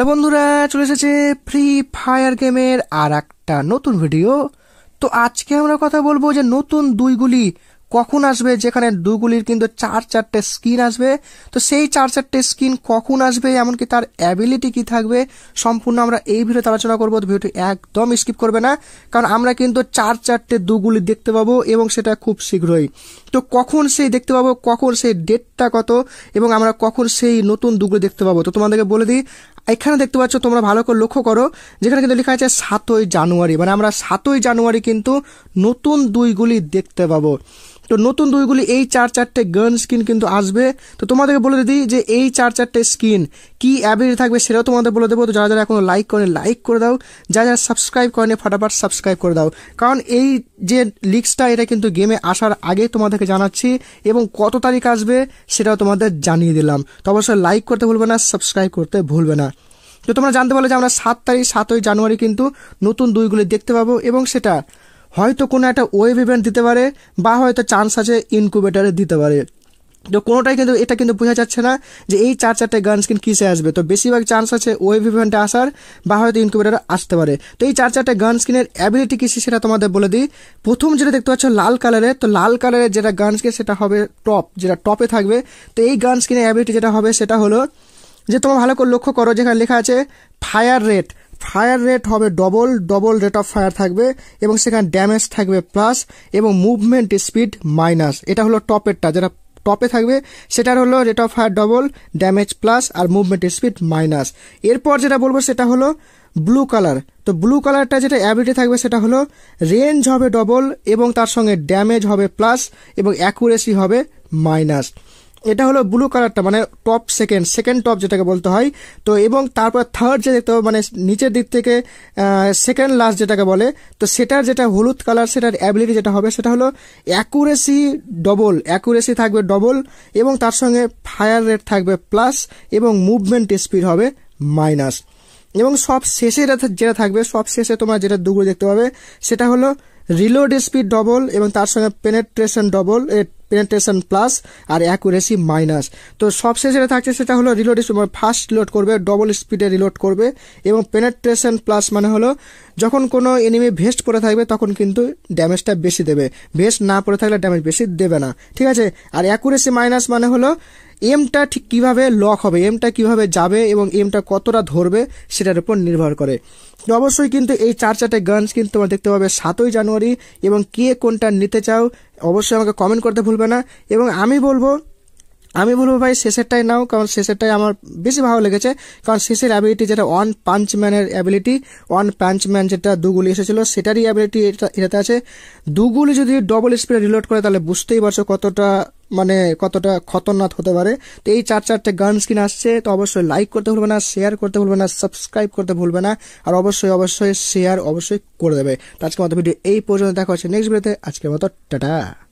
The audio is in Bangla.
হ্যালো বন্ধুরা চলে এসেছে ফ্রি ফায়ার গেমের আর একটা নতুন ভিডিও তো আজকে আমরা কথা বলবো যে নতুন দুই গুলি কখন আসবে যেখানে দুগুলির কিন্তু চার চারটে স্কিন আসবে তো সেই চার চারটে স্কিন কখন আসবে এমনকি তার অ্যাবিলিটি কি থাকবে সম্পূর্ণ আমরা এই ভিডিওতে আলোচনা করবো ভিডিওটি একদম স্কিপ করবে না কারণ আমরা কিন্তু চার চারটে দুগুলি দেখতে পাবো এবং সেটা খুব শীঘ্রই তো কখন সেই দেখতে পাবো কখন সেই ডেটটা কত এবং আমরা কখন সেই নতুন দুগুলি দেখতে পাবো তো তোমাদেরকে বলে দিই এখানে দেখতে পাচ্ছ তোমরা ভালো করে লক্ষ্য করো যেখানে কিন্তু লেখা আছে সাতই জানুয়ারি মানে আমরা সাতই জানুয়ারি কিন্তু নতুন দুইগুলি দেখতে পাবো তো নতুন দুইগুলি এই চার চারটে গান স্কিন কিন্তু আসবে তো তোমাদেরকে বলে দিই যে এই চার চারটে স্কিন কি অ্যাবিলিটি থাকবে সেটাও তোমাদের বলে দেবো তো যারা যারা এখনও লাইক করে লাইক করে দাও যারা যারা সাবস্ক্রাইব করেনি ফটাফট সাবস্ক্রাইব করে দাও কারণ এই যে লিক্সটা এটা কিন্তু গেমে আসার আগে তোমাদেরকে জানাচ্ছি এবং কত তারিখ আসবে সেটাও তোমাদের জানিয়ে দিলাম তো অবশ্যই লাইক করতে ভুলবে না সাবস্ক্রাইব করতে ভুলবে না তো তোমরা জানতে পারলে যে আমরা সাত তারিখ সাতই জানুয়ারি কিন্তু নতুন দুইগুলি দেখতে পাবো এবং সেটা হয়তো কোনো একটা ওয়েব ইভেন্ট দিতে পারে বা হয়তো চান্স আছে ইনকুবেটারে দিতে পারে তো কোনোটাই কিন্তু এটা কিন্তু বোঝা যাচ্ছে না যে এই চার চারটে গান স্ক্রিন কিসে আসবে তো বেশিরভাগ চান্স আছে ওয়েব ইভেন্টে আসার বা হয়তো ইনকুবেটারে আসতে পারে তো এই চার চারটে গান স্ক্রিনের অ্যাবিলিটি কিসে সেটা তোমাদের বলে দিই প্রথম যেটা দেখতে পাচ্ছ লাল কালারে তো লাল কালারের যেটা গান স্ক্রিন সেটা হবে টপ যেটা টপে থাকবে তো এই গান স্ক্রিনের অ্যাবিলিটি যেটা হবে সেটা হলো যে তোমরা ভালো করে লক্ষ্য করো যেখানে লেখা আছে ফায়ার রেট ফায়ার রেট হবে double double rate of fire থাকবে এবং সেখানে ড্যামেজ থাকবে প্লাস এবং মুভমেন্ট স্পিড মাইনাস এটা হলো টপেরটা যেটা টপে থাকবে সেটার হলো rate of fire double damage plus আর মুভমেন্ট স্পিড মাইনাস এরপর যেটা বলবো সেটা হলো ব্লু কালার তো ব্লু কালারটা যেটা অ্যাবিলিটি থাকবে সেটা হলো রেঞ্জ হবে ডবল এবং তার সঙ্গে ড্যামেজ হবে প্লাস এবং অ্যাকুরেসি হবে মাইনাস এটা হলো ব্লু কালারটা মানে টপ সেকেন্ড সেকেন্ড টপ যেটাকে বলতে হয় তো এবং তারপর থার্ড যে দেখতে মানে নিচের দিক থেকে সেকেন্ড লাস্ট যেটাকে বলে তো সেটার যেটা হলুদ কালার সেটার অ্যাবিলিটি যেটা হবে সেটা হলো অ্যাকুরেসি ডবল অ্যাকুরেসি থাকবে ডবল এবং তার সঙ্গে ফায়ার রেট থাকবে প্লাস এবং মুভমেন্ট স্পিড হবে মাইনাস এবং সব শেষে যেটা থাকবে সব শেষে তোমার যেটা দুগুলো দেখতে পাবে সেটা হলো রিলোড স্পিড ডবল এবং তার সঙ্গে পেনেট্রেশন ডবল পেনেট্রেশন প্লাস আর অ্যাকুরেসি মাইনাস তো সবশেষ যেটা থাকছে সেটা হলো রিলোড ফার্স্ট লোড করবে ডবল স্পিডে রিলোড করবে এবং পেনেট্রেশন প্লাস মানে হলো যখন কোনো এনিমি ভেস্ট পরে থাকবে তখন কিন্তু ড্যামেজটা বেশি দেবে ভেস্ট না পরে থাকলে ড্যামেজ বেশি দেবে না ঠিক আছে আর অ্যাকুরেসি মাইনাস মানে হলো এমটা ঠিক কিভাবে লক হবে এমটা কিভাবে যাবে এবং এমটা কতটা ধরবে সেটার উপর নির্ভর করে তো অবশ্যই কিন্তু এই চার চারটে গানস কিন্তু তোমরা দেখতে পাবে সাতই জানুয়ারি এবং কে কোনটা নিতে চাও অবশ্যই আমাকে কমেন্ট করতে ভুলবে না এবং আমি বলবো আমি বলবো ভাই শেষেরটাই নাও কারণ শেষেরটাই আমার বেশি ভালো লেগেছে কারণ শেষের অ্যাবিলিটি যেটা ওয়ান পাঞ্চ ম্যানের অ্যাবিলিটি ওয়ান পাঞ্চ ম্যান যেটা দুগুলি এসেছিল সেটারই অ্যাবিলিটি এটা এটাতে আছে দুগুলি যদি ডবল স্পিডে রিলোড করে তাহলে বুঝতেই পারছো কতটা মানে কতটা খতরনাক হতে পারে তো এই চার চারটে গান কিনে আসছে তো অবশ্যই লাইক করতে ভুলবে না শেয়ার করতে ভুলবে না সাবস্ক্রাইব করতে ভুলবে না আর অবশ্যই অবশ্যই শেয়ার অবশ্যই করে দেবে তো আজকের মতো ভিডিও এই পর্যন্ত দেখা হচ্ছে নেক্সট ভিডিওতে আজকের মতো টাটা